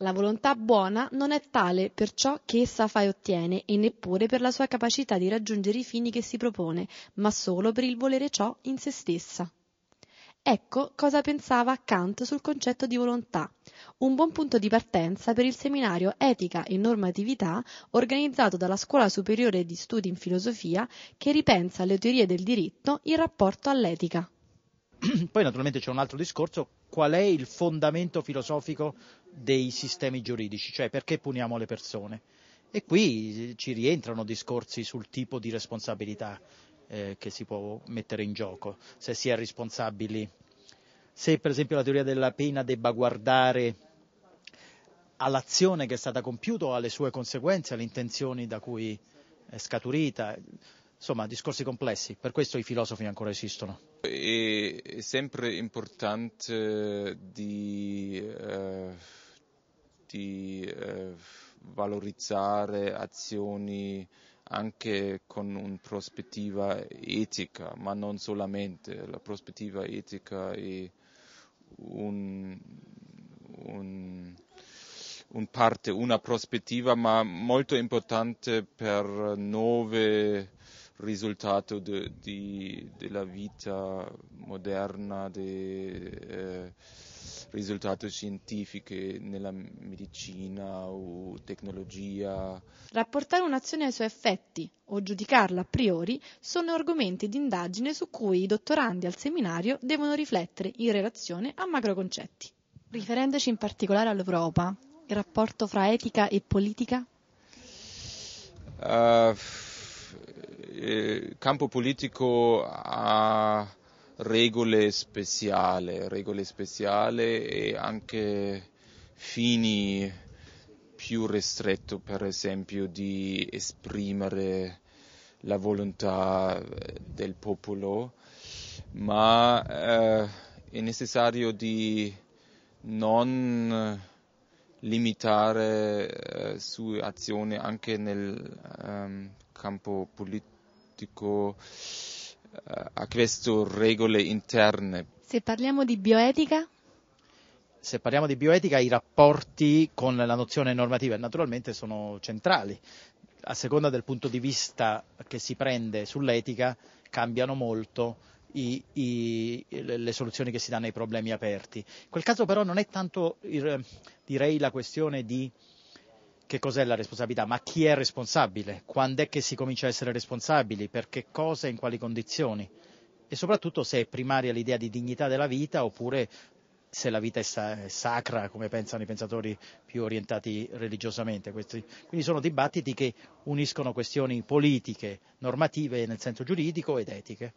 La volontà buona non è tale per ciò che essa fa e ottiene, e neppure per la sua capacità di raggiungere i fini che si propone, ma solo per il volere ciò in se stessa. Ecco cosa pensava Kant sul concetto di volontà, un buon punto di partenza per il seminario Etica e Normatività organizzato dalla Scuola Superiore di Studi in Filosofia che ripensa le teorie del diritto in rapporto all'etica. Poi naturalmente c'è un altro discorso, qual è il fondamento filosofico dei sistemi giuridici, cioè perché puniamo le persone? E qui eh, ci rientrano discorsi sul tipo di responsabilità eh, che si può mettere in gioco, se si è responsabili, se per esempio la teoria della pena debba guardare all'azione che è stata compiuta o alle sue conseguenze, alle intenzioni da cui è scaturita insomma, discorsi complessi, per questo i filosofi ancora esistono. È, è sempre importante di, eh, di eh, valorizzare azioni anche con una prospettiva etica, ma non solamente. La prospettiva etica è un, un, un parte, una prospettiva, ma molto importante per nuove risultato de, de, della vita moderna, del eh, risultato scientifico nella medicina o tecnologia. Rapportare un'azione ai suoi effetti o giudicarla a priori sono argomenti di indagine su cui i dottorandi al seminario devono riflettere in relazione a macroconcetti. Riferendoci in particolare all'Europa, il rapporto fra etica e politica? Uh, eh, campo politico ha regole speciali, regole speciali e anche fini più ristretto, per esempio, di esprimere la volontà del popolo, ma eh, è necessario di non limitare eh, sue azioni anche nel um, campo politico pratico, eh, ha queste regole interne. Se parliamo di bioetica? Se parliamo di bioetica, i rapporti con la nozione normativa naturalmente sono centrali. A seconda del punto di vista che si prende sull'etica, cambiano molto i, i, le soluzioni che si danno ai problemi aperti. In quel caso però non è tanto direi, la questione di che cos'è la responsabilità, ma chi è responsabile, quando è che si comincia a essere responsabili, per che cosa e in quali condizioni e soprattutto se è primaria l'idea di dignità della vita oppure se la vita è, sacra, come pensano i pensatori più orientati religiosamente. Quindi sono dibattiti che uniscono questioni politiche, normative nel senso giuridico ed etiche.